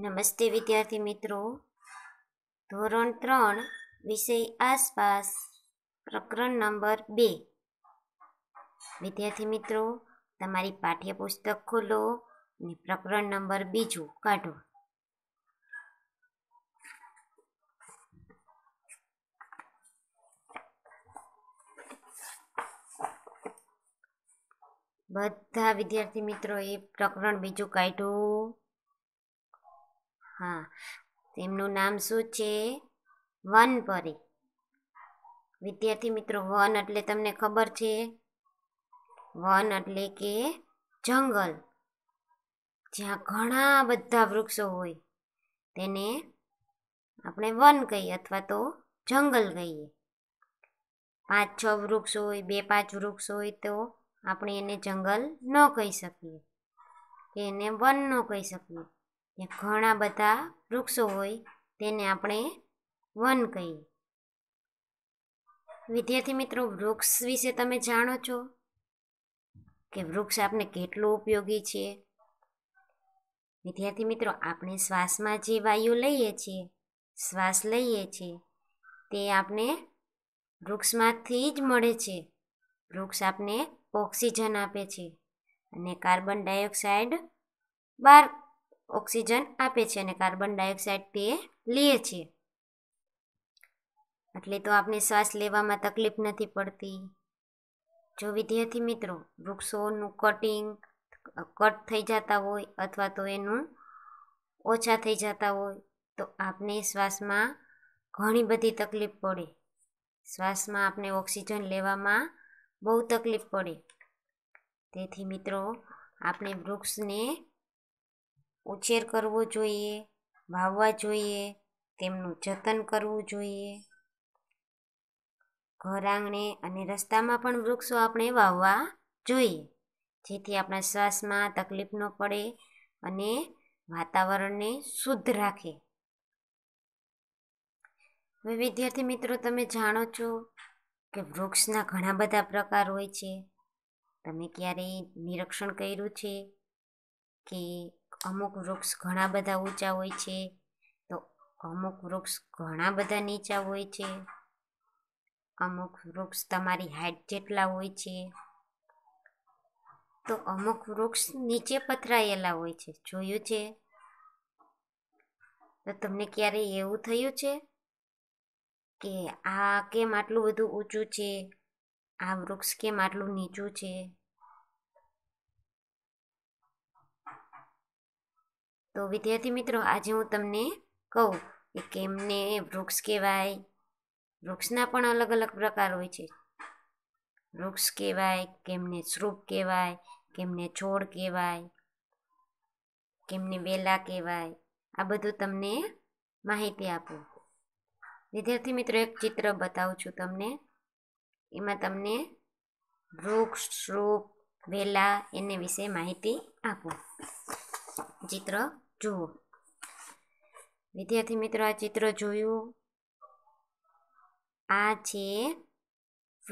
નમસ્તે વિદ્યાર્થી મિત્રો ધોરણ ત્રણ વિષય આસપાસ પ્રકરણ નંબર બે વિદ્યાર્થી મિત્રો તમારી પાઠ્યપુસ્તક ખોલો અને પ્રકરણ નંબર બીજું કાઢો બધા વિદ્યાર્થી મિત્રોએ પ્રકરણ બીજું કાઢ્યું હા તેમનું નામ શું છે વન વનપરી વિદ્યાર્થી મિત્રો વન એટલે તમને ખબર છે વન એટલે કે જંગલ જ્યાં ઘણા બધા વૃક્ષો હોય તેને આપણે વન કહીએ અથવા તો જંગલ કહીએ પાંચ છ વૃક્ષ હોય બે પાંચ વૃક્ષ હોય તો આપણે એને જંગલ ન કહી શકીએ કે એને વન ન કહી શકીએ ત્યાં ઘણા બધા વૃક્ષો હોય તેને આપણે વન કહીએ વિદ્યાર્થી મિત્રો વૃક્ષ વિશે તમે જાણો છો કે વૃક્ષ આપણે કેટલું ઉપયોગી છે વિદ્યાર્થી મિત્રો આપણે શ્વાસમાં જે વાયુ લઈએ છીએ શ્વાસ લઈએ છીએ તે આપણે વૃક્ષમાંથી જ મળે છે વૃક્ષ આપણને ઓક્સિજન આપે છે અને કાર્બન ડાયોક્સાઇડ બહાર ઓક્સિજન આપે છે અને કાર્બન ડાયોક્સાઇડ તે લઈએ છીએ એટલે તો આપણે શ્વાસ લેવામાં તકલીફ નથી પડતી જો વિદ્યાર્થી મિત્રો વૃક્ષોનું કટિંગ કટ થઈ જતા હોય અથવા તો એનું ઓછા થઈ જતા હોય તો આપણે શ્વાસમાં ઘણી બધી તકલીફ પડે શ્વાસમાં આપણે ઓક્સિજન લેવામાં બહુ તકલીફ પડે તેથી મિત્રો આપણે વૃક્ષને ઉછેર કરવો જોઈએ વાવવા જોઈએ તેમનું જતન કરવું જોઈએ ઘર આંગણે અને રસ્તામાં પણ વૃક્ષો આપણે વાવવા જોઈએ જેથી આપણા શ્વાસમાં તકલીફ ન પડે અને વાતાવરણને શુદ્ધ રાખે હવે વિદ્યાર્થી મિત્રો તમે જાણો છો કે વૃક્ષના ઘણા બધા પ્રકાર હોય છે તમે ક્યારેય નિરીક્ષણ કર્યું છે કે અમુક વૃક્ષ ઘણા બધા ઊંચા હોય છે તો અમુક વૃક્ષ ઘણા બધા નીચા હોય છે અમુક વૃક્ષ તમારી હાઈટ જેટલા હોય છે તો અમુક વૃક્ષ નીચે પથરાયેલા હોય છે જોયું છે તો તમને ક્યારે એવું થયું છે કે આ કેમ આટલું બધું ઊંચું છે આ વૃક્ષ કેમ આટલું નીચું છે તો વિદ્યાર્થી મિત્રો આજે હું તમને કહું કે કેમને વૃક્ષ કહેવાય વૃક્ષના પણ અલગ અલગ પ્રકાર હોય છે વૃક્ષ કહેવાય કેમને સૃપ કહેવાય કેમને છોડ કહેવાય કેમને વેલા કહેવાય આ બધું તમને માહિતી આપું વિદ્યાર્થી મિત્રો એક ચિત્ર બતાવું છું તમને એમાં તમને વૃક્ષ સૃપ વેલા એને વિશે માહિતી આપું ચિત્ર જુઓ વિદ્યાર્થી મિત્રો આ ચિત્ર જોયું આ છે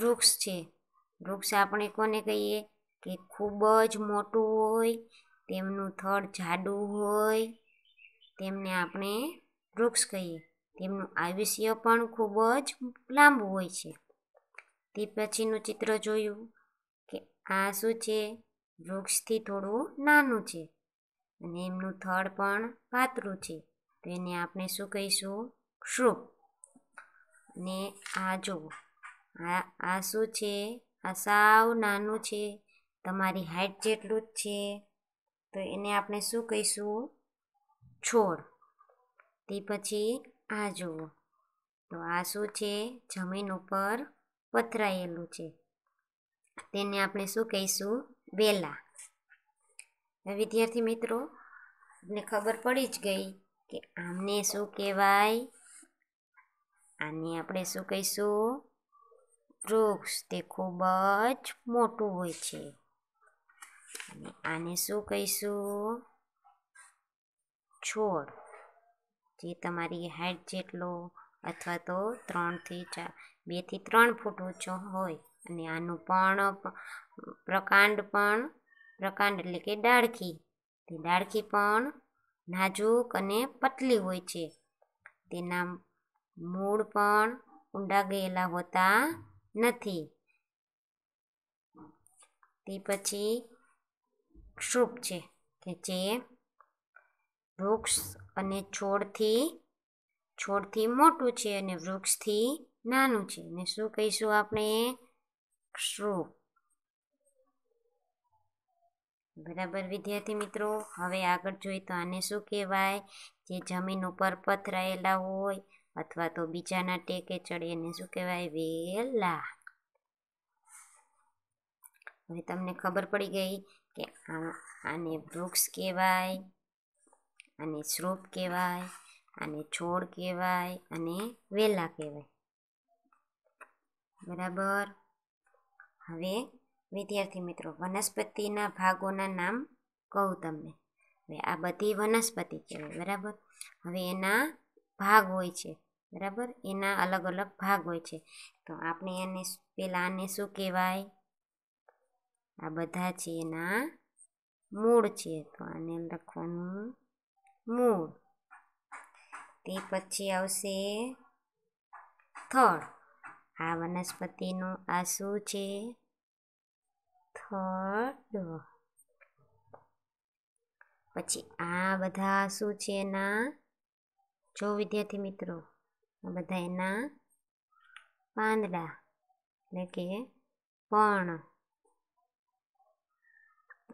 વૃક્ષ છે વૃક્ષ આપણે કોને કહીએ કે ખૂબ જ મોટું હોય તેમનું થડ જાડું હોય તેમને આપણે વૃક્ષ કહીએ તેમનું આયુષ્ય પણ ખૂબ જ લાંબુ હોય છે તે પછીનું ચિત્ર જોયું કે આ શું છે વૃક્ષથી થોડું નાનું છે અને એમનું થળ પણ પાતળું છે તો એને આપણે શું કહીશું ક્ષુપ ને આ જુઓ આ આ શું છે આ સાવ નાનું છે તમારી હાઈટ જેટલું જ છે તો એને આપણે શું કહીશું છોડ તે પછી આ જુઓ તો આ શું છે જમીન ઉપર પથરાયેલું છે તેને આપણે શું કહીશું વેલા વિદ્યાર્થી મિત્રો ને ખબર પડી જ ગઈ કે આમને શું કહેવાય આને આપણે શું કહીશું વૃક્ષ તે ખૂબ જ મોટું હોય છે અને આને શું કહીશું છોડ જે તમારી હાઈટ જેટલો અથવા તો ત્રણથી ચાર બેથી ત્રણ ફૂટ ઊંચો હોય અને આનું પણ પ્રકાંડ પણ પ્રકાંડ એટલે કે ડાળખી તે ડાળખી પણ નાજુક અને પતલી હોય છે તેના મૂળ પણ ઊંડા ગયેલા હોતા નથી તે પછી ક્ષુપ છે કે જે વૃક્ષ અને છોડથી છોડથી મોટું છે અને વૃક્ષથી નાનું છે ને શું કહીશું આપણે ક્ષુપ બરાબર વિદ્યાર્થી મિત્રો હવે આગળ જોઈએ તો આને શું કહેવાય જે જમીન ઉપર પથરાયેલા હોય અથવા તો બીજાના ટેકે ચડે એને શું કહેવાય વેલા હવે તમને ખબર પડી ગઈ કે આને વૃક્ષ કહેવાય આને શ્રોપ કહેવાય આને છોડ કહેવાય અને વેલા કહેવાય બરાબર હવે વિદ્યાર્થી મિત્રો વનસ્પતિના ભાગોના નામ કહું તમને હવે આ બધી વનસ્પતિ કહેવાય બરાબર હવે એના ભાગ હોય છે બરાબર એના અલગ અલગ ભાગ હોય છે તો આપણે એને પહેલાં આને શું કહેવાય આ બધા છે એના મૂળ છે તો આને લખવાનું મૂળ તે પછી આવશે થળ આ વનસ્પતિનું આ શું છે ફળ પછી આ બધા શું છે એના જો વિદ્યાર્થી મિત્રો આ બધા એના પાંદડા એટલે કે પણ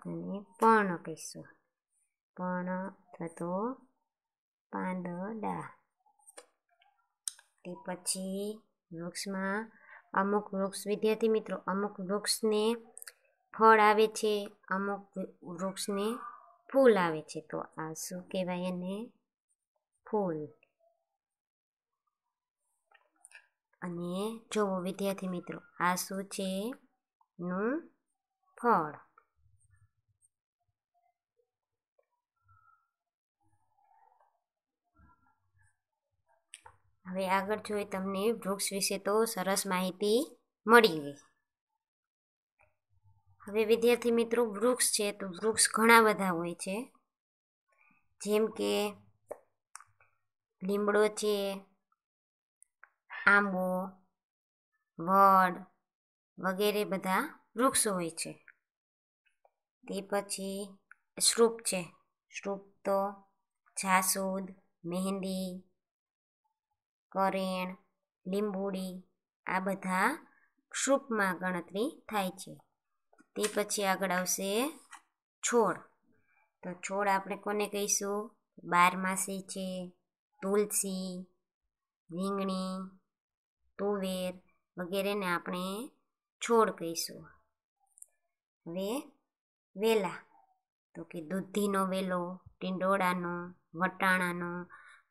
અને પણ કહીશું પણ થતો પાંદડા તે પછી વૃક્ષમાં અમુક વૃક્ષ વિદ્યાર્થી મિત્રો અમુક વૃક્ષને ફળ આવે છે અમુક વૃક્ષને ફૂલ આવે છે તો આ શું કહેવાય એને ફૂલ અને જુઓ વિદ્યાર્થી મિત્રો આ શું છે નું ફળ હવે આગળ જોઈએ તમને વૃક્ષ વિશે તો સરસ માહિતી મળી ગઈ હવે વિદ્યાર્થી મિત્રો વૃક્ષ છે તો વૃક્ષ ઘણા બધા હોય છે જેમ કે લીમડો છે આંબો વડ વગેરે બધા વૃક્ષ હોય છે તે પછી સ્રૂપ છે સ્રૂપ તો જાસૂદ મહેંદી કરેણ લીંબુડી આ બધા સ્રૂપમાં ગણતરી થાય છે એ પછી આગળ આવશે છોડ તો છોડ આપણે કોને કહીશું બારમાસી છે તુલસી રીંગણી તુવેર વગેરેને આપણે છોડ કહીશું હવે વેલા તો કે દૂધીનો વેલો ટીંડોળાનો વટાણાનો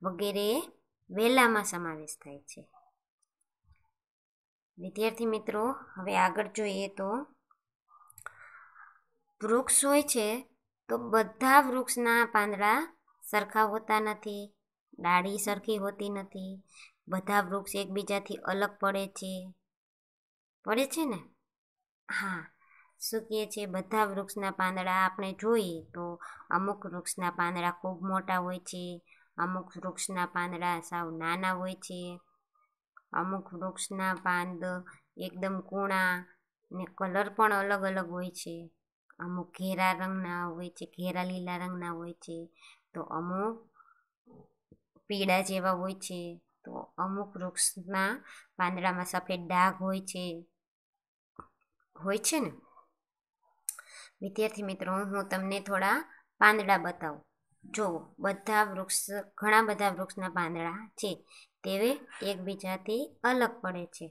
વગેરે વેલામાં સમાવેશ થાય છે વિદ્યાર્થી મિત્રો હવે આગળ જોઈએ તો વૃક્ષ હોય છે તો બધા વૃક્ષના પાંદડા સરખા હોતા નથી ડાળી સરખી હોતી નથી બધા વૃક્ષ એકબીજાથી અલગ પડે છે પડે છે ને હા શું કહે છે બધા વૃક્ષના પાંદડા આપણે જોઈએ તો અમુક વૃક્ષના પાંદડા ખૂબ મોટા હોય છે અમુક વૃક્ષના પાંદડા સાવ નાના હોય છે અમુક વૃક્ષના પાંદ એકદમ કૂણા ને કલર પણ અલગ અલગ હોય છે અમુક ઘેરા રંગના હોય છે ઘેરા લીલા રંગના હોય છે તો અમુક પીળા જેવા હોય છે તો અમુક વૃક્ષના પાંદડામાં સફેદ ડાઘ હોય છે હોય છે ને વિદ્યાર્થી મિત્રો હું તમને થોડા પાંદડા બતાવું જો બધા વૃક્ષ ઘણા બધા વૃક્ષના પાંદડા છે તેવે એકબીજાથી અલગ પડે છે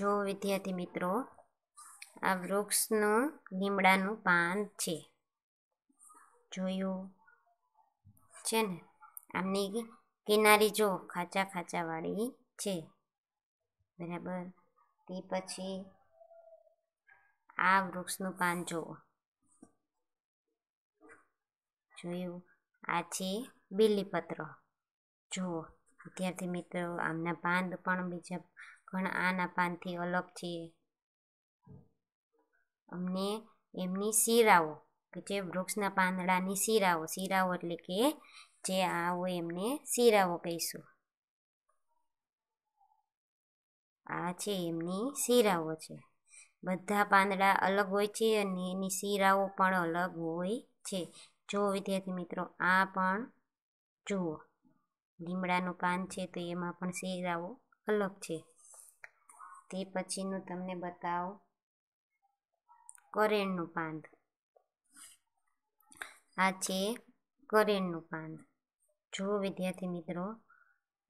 જો વિદ્યાર્થી મિત્રો આ વૃક્ષનું લીમડાનું પાન છે જોયું છે ને આમની કિનારી જો ખાચા ખાચાવાળી છે બરાબર તે પછી આ વૃક્ષનું પાન જુઓ જોયું આ છે બીલીપત્ર જુઓ વિદ્યાર્થી મિત્રો આમના પાન પણ બીજા ઘણા આના પાનથી અલગ છીએ અમને એમની શીરાઓ કે જે વૃક્ષના પાંદડાની શીરાઓ શીરાઓ એટલે કે જે આ હોય એમને શીરાઓ કહીશું આ છે એમની શીરાઓ છે બધા પાંદડા અલગ હોય છે અને એની શીરાઓ પણ અલગ હોય છે જો વિદ્યાર્થી મિત્રો આ પણ જુઓ લીમડાનું પાન છે તો એમાં પણ શિરાઓ અલગ છે તે પછીનું તમને બતાવો કરેણનું પાંદ આ છે કરેણનું પાંદ જુઓ વિદ્યાર્થી મિત્રો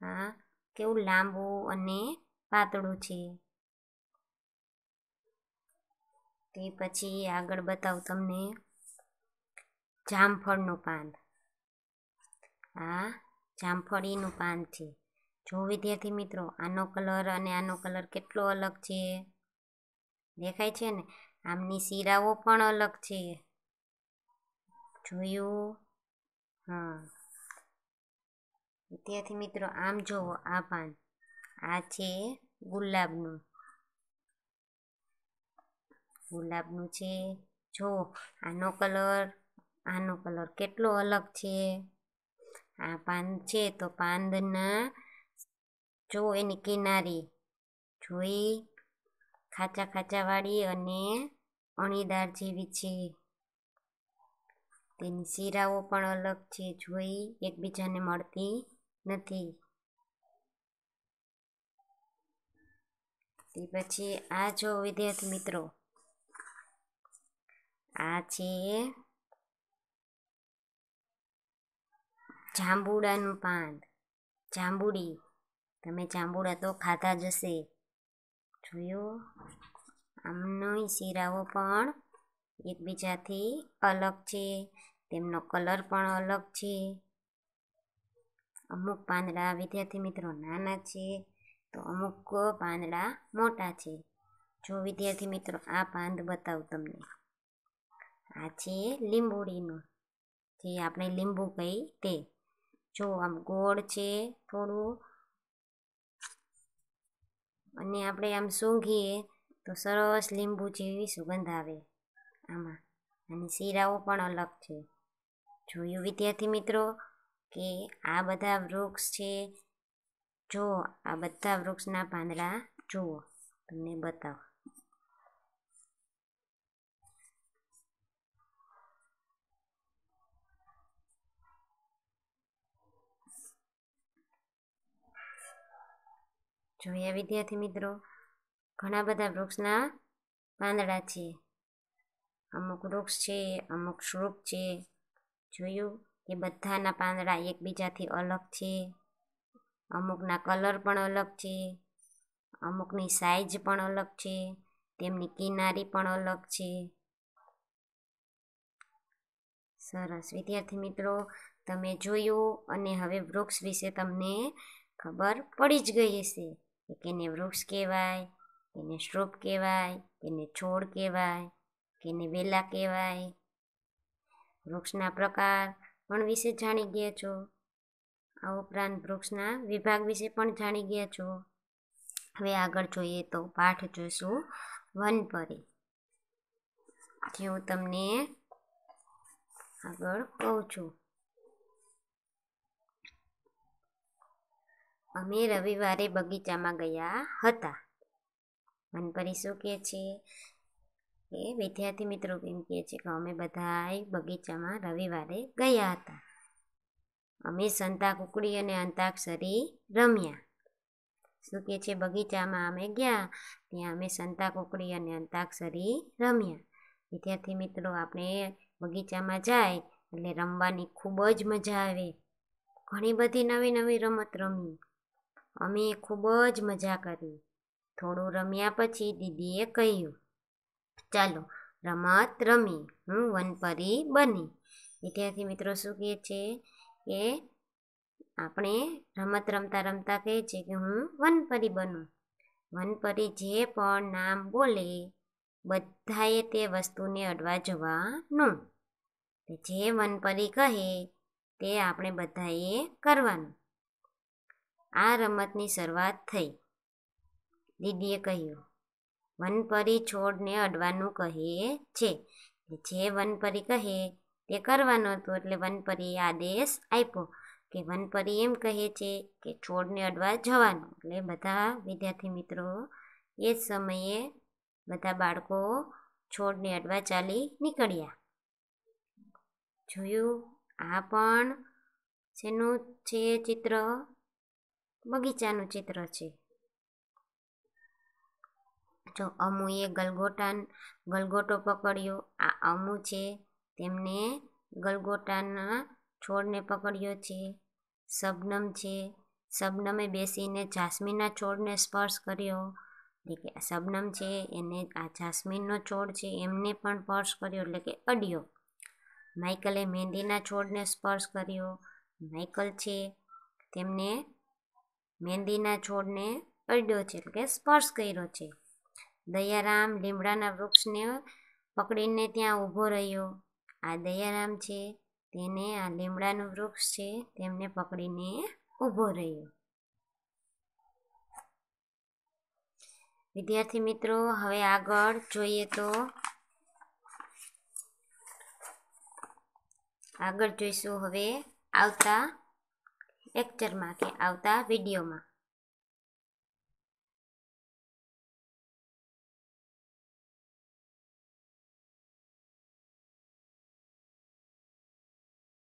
આ કેવું લાંબુ અને પાતળું છે તે પછી આગળ બતાવું તમને જામફળનું પાંદ આ જામફળીનું પાન છે જો વિદ્યાર્થી મિત્રો આનો કલર અને આનો કલર કેટલો અલગ છે દેખાય છે ને આમની શીરાઓ પણ અલગ છે જોયું હા વિદ્યાર્થી મિત્રો આમ જુઓ આ પાન આ છે ગુલાબનું ગુલાબનું છે જો આનો કલર આનો કલર કેટલો અલગ છે આ પાન છે તો પાંદના જો એની કિનારી જોઈ ખાચા ખાચાવાળી અને અણીદાર જેવી છે તેની શીરાઓ પણ અલગ છે જોઈ એકબીજાને મળતી નથી તે પછી આ જો વિદ્યાર્થી મિત્રો આ છે જાંબુડાનું પાન જાંબુડી તમે જાંબુડા તો ખાધા જ હશે જોયું આમની શીરાઓ પણ એકબીજાથી અલગ છે તેમનો કલર પણ અલગ છે અમુક પાંદડા વિદ્યાર્થી મિત્રો નાના છે તો અમુક પાંદડા મોટા છે જો વિદ્યાર્થી મિત્રો આ પાંદ બતાવું તમને આ છે લીંબુડીનું જે આપણે લીંબુ કહી તે જો આમ ગોળ છે થોડું અને આપણે આમ સૂંઘીએ તો સરસ લીંબુ જેવી સુગંધ આવે આમાં અને શીરાઓ પણ અલગ છે જોયું વિદ્યાર્થી મિત્રો કે આ બધા વૃક્ષ છે જો આ બધા વૃક્ષના પાંદડા જુઓ તમને બતાવો જોયા વિદ્યાર્થી મિત્રો ઘણા બધા વૃક્ષના પાંદડા છે અમુક વૃક્ષ છે અમુક વૃક્ષ છે જોયું કે બધાના પાંદડા એકબીજાથી અલગ છે અમુકના કલર પણ અલગ છે અમુકની સાઇઝ પણ અલગ છે તેમની કિનારી પણ અલગ છે સરસ વિદ્યાર્થી મિત્રો તમે જોયું અને હવે વૃક્ષ વિશે તમને ખબર પડી જ ગઈ હશે કે કેને વૃક્ષ કહેવાય કેને શ્રોપ કહેવાય કેને છોડ કહેવાય કેને વેલા કહેવાય વૃક્ષના પ્રકાર પણ વિશે જાણી ગયા છો આ ઉપરાંત વૃક્ષના વિભાગ વિશે પણ જાણી ગયા છો હવે આગળ જોઈએ તો પાઠ જોઈશું વનપરી જે હું તમને આગળ કહું છું અમે રવિવારે બગીચામાં ગયા હતા મનપરી શું કહે છે કે વિદ્યાર્થી મિત્રો કેમ કહે છે કે અમે બધાય બગીચામાં રવિવારે ગયા હતા અમે સંતા કુકડી અને અંતાક્ષરી રમ્યા શું કહે છે બગીચામાં અમે ગયા ત્યાં અમે સંતા કુકડી અને અંતાક્ષરી રમ્યા વિદ્યાર્થી મિત્રો આપણે બગીચામાં જાય એટલે રમવાની ખૂબ જ મજા આવે ઘણી બધી નવી નવી રમત રમી અમે ખૂબ જ મજા કરી થોડું રમ્યા પછી દીદીએ કહ્યું ચાલો રમત રમી હું વનપરી બની વિદ્યાર્થી મિત્રો શું કહે છે કે આપણે રમત રમતા રમતા કહે છે કે હું વનપરી બનું વનપરી જે પણ નામ બોલે બધાએ તે વસ્તુને અડવા જવાનું જે વનપરી કહે તે આપણે બધાએ કરવાનું આ રમતની શરૂઆત થઈ દીદીએ કહ્યું વનપરી છોડને અડવાનું કહે છે જે વનપરી કહે તે કરવાનો હતો એટલે વનપરીએ આદેશ આપ્યો કે વનપરી એમ કહે છે કે છોડને અડવા જવાનું એટલે બધા વિદ્યાર્થી મિત્રો એ જ સમયે બધા બાળકો છોડને અડવા ચાલી નીકળ્યા જોયું આ પણ શેનું છે ચિત્ર બગીચાનું ચિત્ર છે જો અમુએ ગલગોટા ગલગોટો પકડ્યો આ અમુ છે તેમને ગલગોટાના છોડને પકડ્યો છે શબનમ છે શબનમે બેસીને જાસ્મીનના છોડને સ્પર્શ કર્યો એટલે કે શબનમ છે એને આ જાસ્મીનનો છોડ છે એમને પણ સ્પર્શ કર્યો એટલે કે અડ્યો માઇકલે મહેંદીના છોડને સ્પર્શ કર્યો માઇકલ છે તેમને મહેંદીના છોડને કરડ્યો છે એટલે કે સ્પર્શ કર્યો છે દયારામ લીમડાના વૃક્ષને પકડીને ત્યાં ઊભો રહ્યો આ દયારામ છે તેને આ લીમડાનું વૃક્ષ છે તેમને પકડીને ઊભો રહ્યો વિદ્યાર્થી મિત્રો હવે આગળ જોઈએ તો આગળ જોઈશું હવે આવતા લેક્ચરમાંથી આવતા વિડીયોમાં